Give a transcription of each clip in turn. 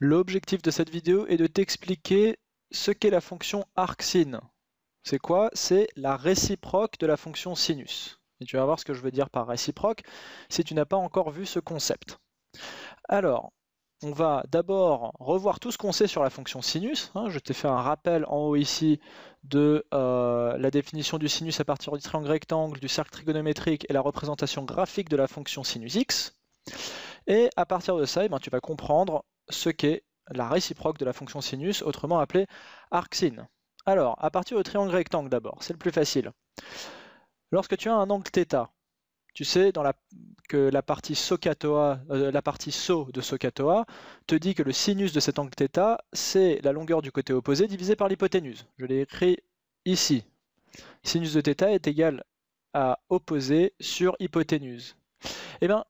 L'objectif de cette vidéo est de t'expliquer ce qu'est la fonction arcsine. C'est quoi C'est la réciproque de la fonction sinus. Et tu vas voir ce que je veux dire par réciproque si tu n'as pas encore vu ce concept. Alors, on va d'abord revoir tout ce qu'on sait sur la fonction sinus. Hein. je t'ai fait un rappel en haut ici de euh, la définition du sinus à partir du triangle rectangle, du cercle trigonométrique et la représentation graphique de la fonction sinus x. Et à partir de ça, eh ben, tu vas comprendre ce qu'est la réciproque de la fonction sinus, autrement appelée arcsine. Alors, à partir du triangle rectangle d'abord, c'est le plus facile. Lorsque tu as un angle θ, tu sais que la partie, socatoa, euh, la partie SO de SOCATOA te dit que le sinus de cet angle θ, c'est la longueur du côté opposé divisé par l'hypoténuse. Je l'ai écrit ici. Sinus de θ est égal à opposé sur hypoténuse. Eh bien,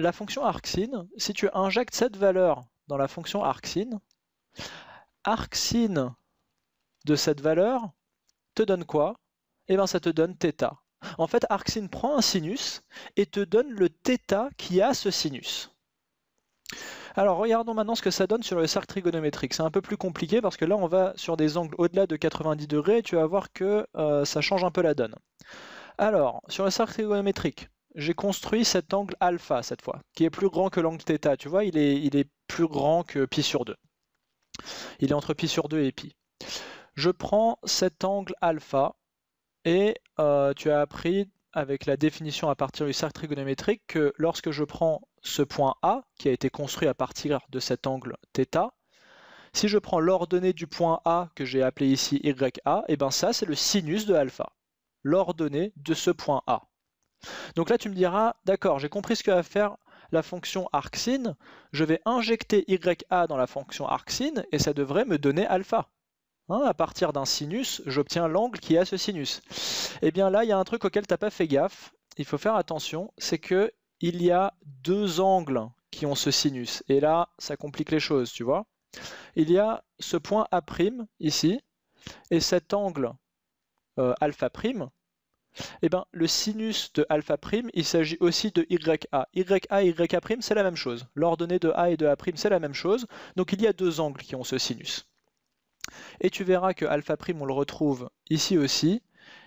la fonction arcsine, si tu injectes cette valeur dans la fonction arcsine. Arcsine de cette valeur te donne quoi Eh bien, ça te donne θ. En fait, arcsine prend un sinus et te donne le θ qui a ce sinus. Alors regardons maintenant ce que ça donne sur le cercle trigonométrique. C'est un peu plus compliqué parce que là on va sur des angles au-delà de 90 degrés et tu vas voir que euh, ça change un peu la donne. Alors, sur le cercle trigonométrique, j'ai construit cet angle alpha cette fois, qui est plus grand que l'angle θ. Tu vois, il est, il est plus grand que pi sur 2. Il est entre pi sur 2 et pi. Je prends cet angle alpha et euh, tu as appris avec la définition à partir du cercle trigonométrique que lorsque je prends ce point A, qui a été construit à partir de cet angle θ, si je prends l'ordonnée du point A que j'ai appelé ici YA, et eh bien ça c'est le sinus de alpha, l'ordonnée de ce point A. Donc là tu me diras, d'accord, j'ai compris ce que va faire la fonction arcsine, je vais injecter YA dans la fonction arcsine et ça devrait me donner alpha. Hein, à partir d'un sinus, j'obtiens l'angle qui a ce sinus. Et eh bien là, il y a un truc auquel tu n'as pas fait gaffe, il faut faire attention, c'est que il y a deux angles qui ont ce sinus. Et là, ça complique les choses, tu vois. Il y a ce point A' ici, et cet angle euh, alpha eh bien le sinus de alpha prime, il s'agit aussi de YA. YA et YA prime, c'est la même chose. L'ordonnée de A et de A prime, c'est la même chose. Donc il y a deux angles qui ont ce sinus. Et tu verras que alpha prime, on le retrouve ici aussi,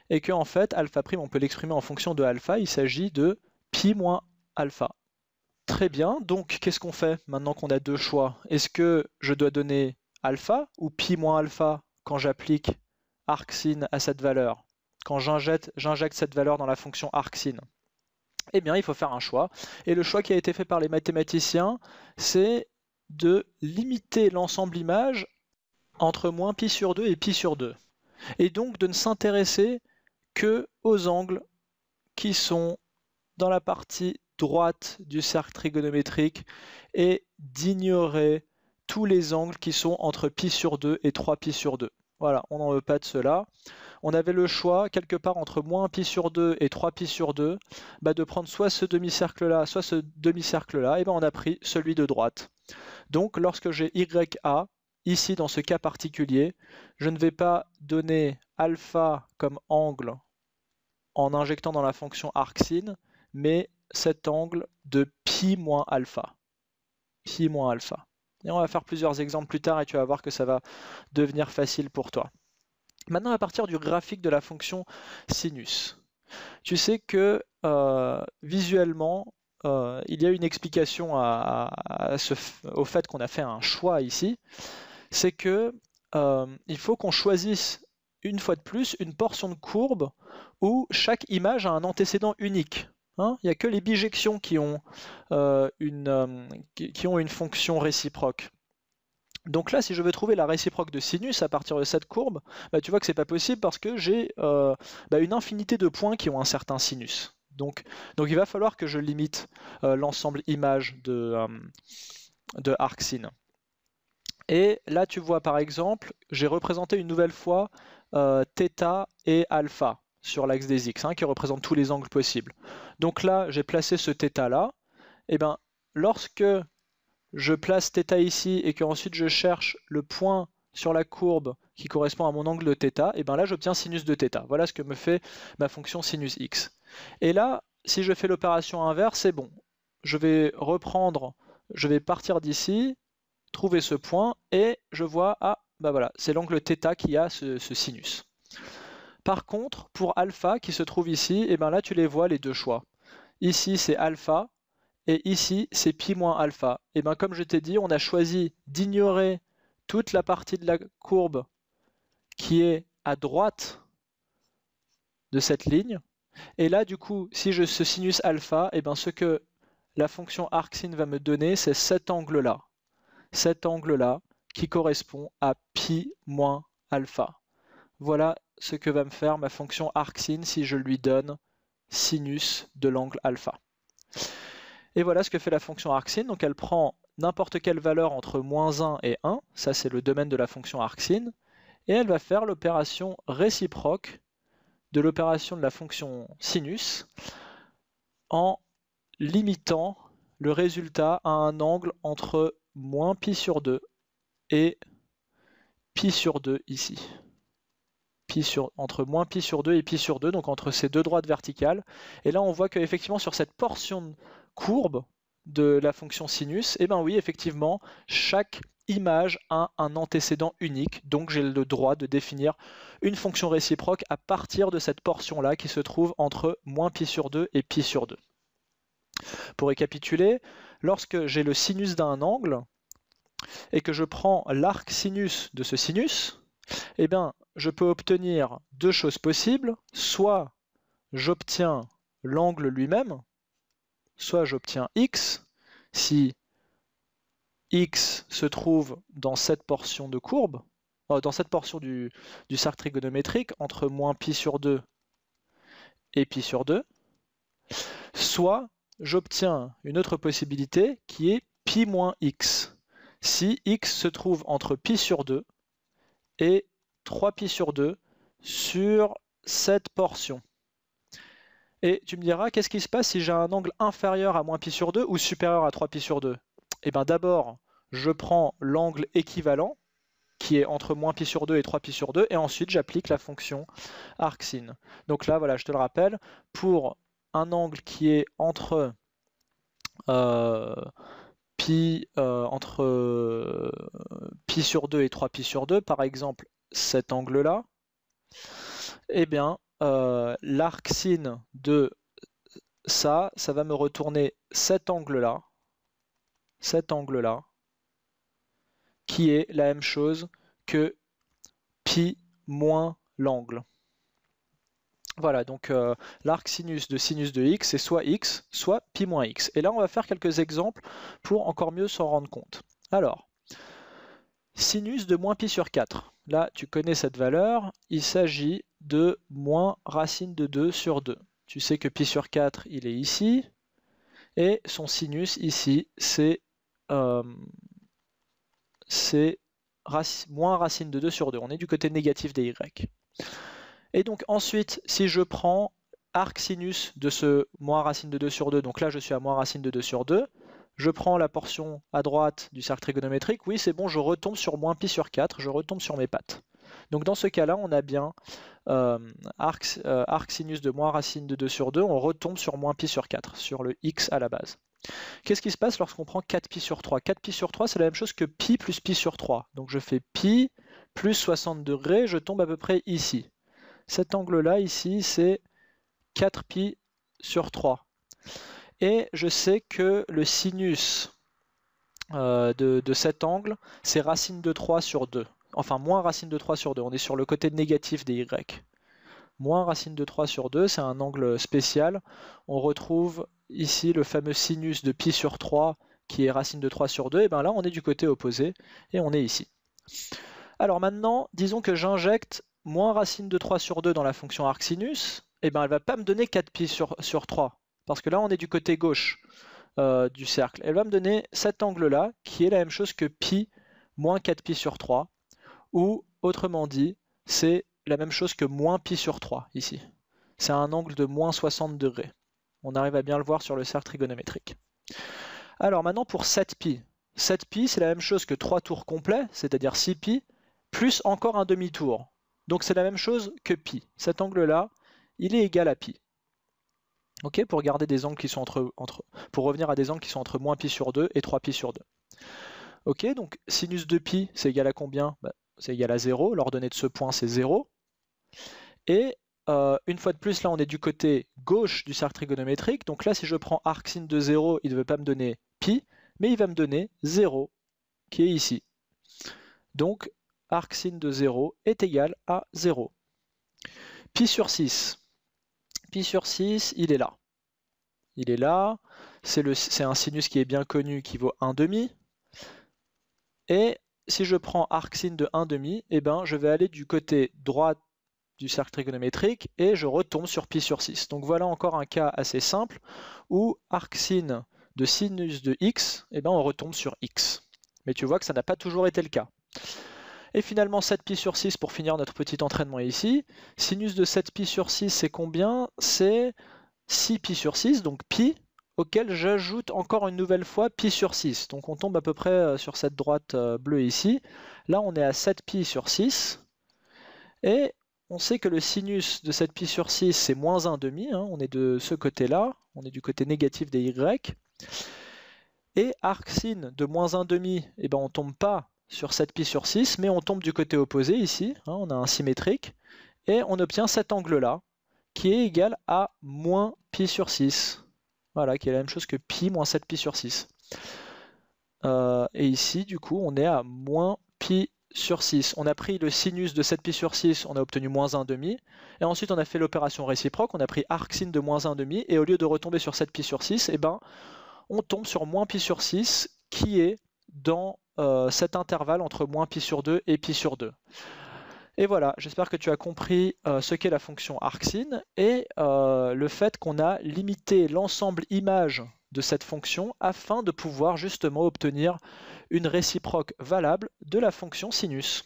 et qu'en en fait, alpha prime, on peut l'exprimer en fonction de alpha, il s'agit de pi moins alpha. Très bien, donc qu'est-ce qu'on fait maintenant qu'on a deux choix Est-ce que je dois donner alpha ou pi moins alpha quand j'applique arcsine à cette valeur quand j'injecte cette valeur dans la fonction arcsine Eh bien, il faut faire un choix. Et le choix qui a été fait par les mathématiciens, c'est de limiter l'ensemble image entre moins pi sur 2 et pi sur 2. Et donc de ne s'intéresser que aux angles qui sont dans la partie droite du cercle trigonométrique et d'ignorer tous les angles qui sont entre pi sur 2 et 3 pi sur 2. Voilà, on n'en veut pas de cela on avait le choix quelque part entre moins pi sur 2 et 3 pi sur 2, bah, de prendre soit ce demi-cercle-là, soit ce demi-cercle-là, et bien on a pris celui de droite. Donc lorsque j'ai YA, ici dans ce cas particulier, je ne vais pas donner alpha comme angle en injectant dans la fonction arcsine, mais cet angle de pi moins alpha. Pi moins alpha. Et on va faire plusieurs exemples plus tard et tu vas voir que ça va devenir facile pour toi. Maintenant, à partir du graphique de la fonction sinus, tu sais que euh, visuellement, euh, il y a une explication au fait qu'on a fait un choix ici, c'est que euh, il faut qu'on choisisse une fois de plus une portion de courbe où chaque image a un antécédent unique. Hein. il n'y a que les bijections qui ont, une, qui ont une fonction réciproque. Donc là, si je veux trouver la réciproque de sinus à partir de cette courbe, bah, tu vois que c'est pas possible parce que j'ai euh, bah, une infinité de points qui ont un certain sinus. Donc, donc il va falloir que je limite euh, l'ensemble image de, euh, de arcsine. Et là, tu vois par exemple, j'ai représenté une nouvelle fois θ et alpha sur l'axe des x, hein, qui représentent tous les angles possibles. Donc là, j'ai placé ce θ là, et eh bien lorsque je place θ ici et que ensuite je cherche le point sur la courbe qui correspond à mon angle de θ, et eh bien là j'obtiens sinus de θ. Voilà ce que me fait ma fonction sinus x. Et là, si je fais l'opération inverse, c'est bon. Je vais reprendre, je vais partir d'ici, trouver ce point, et je vois, ah, bah voilà, c'est l'angle θ qui a ce, ce, sinus. Par contre, pour alpha qui se trouve ici, et eh bien là tu les vois les deux choix. Ici c'est alpha, et ici, c'est pi-alpha. moins Et bien comme je t'ai dit, on a choisi d'ignorer toute la partie de la courbe qui est à droite de cette ligne. Et là, du coup, si je ce sinus alpha, et ben ce que la fonction arcsine va me donner, c'est cet angle-là. Cet angle-là qui correspond à pi moins alpha. Voilà ce que va me faire ma fonction arcsine si je lui donne sinus de l'angle alpha. Et voilà ce que fait la fonction arcsine. Donc elle prend n'importe quelle valeur entre moins 1 et 1, ça c'est le domaine de la fonction arcsine, et elle va faire l'opération réciproque de l'opération de la fonction sinus en limitant le résultat à un angle entre moins pi sur 2 et pi sur 2 ici. Pi sur, entre moins pi sur 2 et pi sur 2, donc entre ces deux droites verticales. Et là, on voit qu'effectivement, sur cette portion courbe de la fonction sinus et eh bien oui, effectivement, chaque image a un antécédent unique, donc j'ai le droit de définir une fonction réciproque à partir de cette portion-là qui se trouve entre moins pi sur 2 et pi sur 2. Pour récapituler, lorsque j'ai le sinus d'un angle et que je prends l'arc sinus de ce sinus, eh bien, je peux obtenir deux choses possibles. Soit j'obtiens l'angle lui-même, soit j'obtiens x si x se trouve dans cette portion de courbe, euh, dans cette portion du, du cercle trigonométrique entre moins pi sur 2 et pi sur 2, soit j'obtiens une autre possibilité qui est pi moins x, si x se trouve entre pi sur 2 et 3 pi sur 2 sur cette portion. Et tu me diras, qu'est-ce qui se passe si j'ai un angle inférieur à moins pi sur 2 ou supérieur à 3 pi sur 2 Eh bien d'abord, je prends l'angle équivalent, qui est entre moins pi sur 2 et 3 pi sur 2, et ensuite j'applique la fonction arcsine. Donc là, voilà, je te le rappelle, pour un angle qui est entre euh, pi, euh, entre euh, pi sur 2 et 3 pi sur 2, par exemple cet angle-là, eh bien, euh, l'arc sin de ça, ça va me retourner cet angle-là, cet angle-là, qui est la même chose que pi moins l'angle. Voilà, donc euh, l'arc sinus de sinus de x, c'est soit x, soit pi moins x. Et là, on va faire quelques exemples pour encore mieux s'en rendre compte. Alors, sinus de moins pi sur 4. Là, tu connais cette valeur. Il s'agit de moins racine de 2 sur 2. Tu sais que pi sur 4, il est ici, et son sinus ici, c'est euh, moins racine de 2 sur 2. On est du côté négatif des y. Et donc ensuite, si je prends arc sinus de ce moins racine de 2 sur 2, donc là je suis à moins racine de 2 sur 2, je prends la portion à droite du cercle trigonométrique, oui c'est bon, je retombe sur moins pi sur 4, je retombe sur mes pattes. Donc dans ce cas-là, on a bien arc, euh, arc, euh, sinus de moins racine de 2 sur 2, on retombe sur moins pi sur 4, sur le x à la base. Qu'est-ce qui se passe lorsqu'on prend 4 pi sur 3 4 pi sur 3, c'est la même chose que pi plus pi sur 3. Donc je fais pi plus 60 degrés, je tombe à peu près ici. Cet angle-là, ici, c'est 4 pi sur 3. Et je sais que le sinus euh, de, de cet angle, c'est racine de 3 sur 2 enfin moins racine de 3 sur 2, on est sur le côté négatif des y. Moins racine de 3 sur 2, c'est un angle spécial. On retrouve ici le fameux sinus de pi sur 3 qui est racine de 3 sur 2, et bien là on est du côté opposé, et on est ici. Alors maintenant, disons que j'injecte moins racine de 3 sur 2 dans la fonction arcsinus. sinus, et bien elle va pas me donner 4 pi sur, 3, parce que là on est du côté gauche euh, du cercle. Elle va me donner cet angle-là, qui est la même chose que pi moins 4 pi sur 3, ou autrement dit, c'est la même chose que moins pi sur 3 ici. C'est un angle de moins 60 degrés. On arrive à bien le voir sur le cercle trigonométrique. Alors maintenant pour 7 pi. 7 pi, c'est la même chose que 3 tours complets, c'est-à-dire 6 pi, plus encore un demi-tour. Donc c'est la même chose que pi. Cet angle-là, il est égal à pi. Ok pour garder des angles qui sont entre, entre, pour revenir à des angles qui sont entre moins pi sur 2 et 3 pi sur 2. Ok, donc sinus de pi, c'est égal à combien bah, c'est égal à 0, l'ordonnée de ce point c'est 0. Et euh, une fois de plus, là on est du côté gauche du cercle trigonométrique, donc là si je prends arcsine de 0, il ne veut pas me donner pi, mais il va me donner 0, qui est ici. Donc arcsine de 0 est égal à 0. Pi sur 6. Pi sur 6, il est là. Il est là. C'est un sinus qui est bien connu, qui vaut 1,5 Et si je prends arcsine de 1,5, eh ben, je vais aller du côté droit du cercle trigonométrique et je retombe sur pi sur 6. Donc voilà encore un cas assez simple où arcsine de sinus de x, eh ben, on retombe sur x. Mais tu vois que ça n'a pas toujours été le cas. Et finalement 7pi sur 6 pour finir notre petit entraînement ici. Sinus de 7pi sur 6 c'est combien C'est 6pi sur 6, donc pi auquel j'ajoute encore une nouvelle fois π sur 6. Donc on tombe à peu près euh, sur cette droite euh, bleue ici. Là on est à 7 pi sur 6. Et on sait que le sinus de 7 pi sur 6 c'est moins 1,5. Hein. On est de ce côté-là, on est du côté négatif des y. Et arc de moins 1,5, eh ben on tombe pas sur 7 pi sur 6, mais on tombe du côté opposé ici, hein. on a un symétrique, et on obtient cet angle-là, qui est égal à moins pi sur 6. Voilà, qui est la même chose que pi moins 7pi sur 6. Euh, et ici, du coup, on est à moins pi sur 6. On a pris le sinus de 7pi sur 6, on a obtenu moins 1,5. Et ensuite, on a fait l'opération réciproque, on a pris arcsine de moins 1,5. Et au lieu de retomber sur 7pi sur 6, eh ben, on tombe sur moins pi sur 6 qui est dans euh, cet intervalle entre moins pi sur 2 et pi sur 2. Et voilà, j'espère que tu as compris euh, ce qu'est la fonction arcsine et euh, le fait qu'on a limité l'ensemble image de cette fonction afin de pouvoir justement obtenir une réciproque valable de la fonction sinus.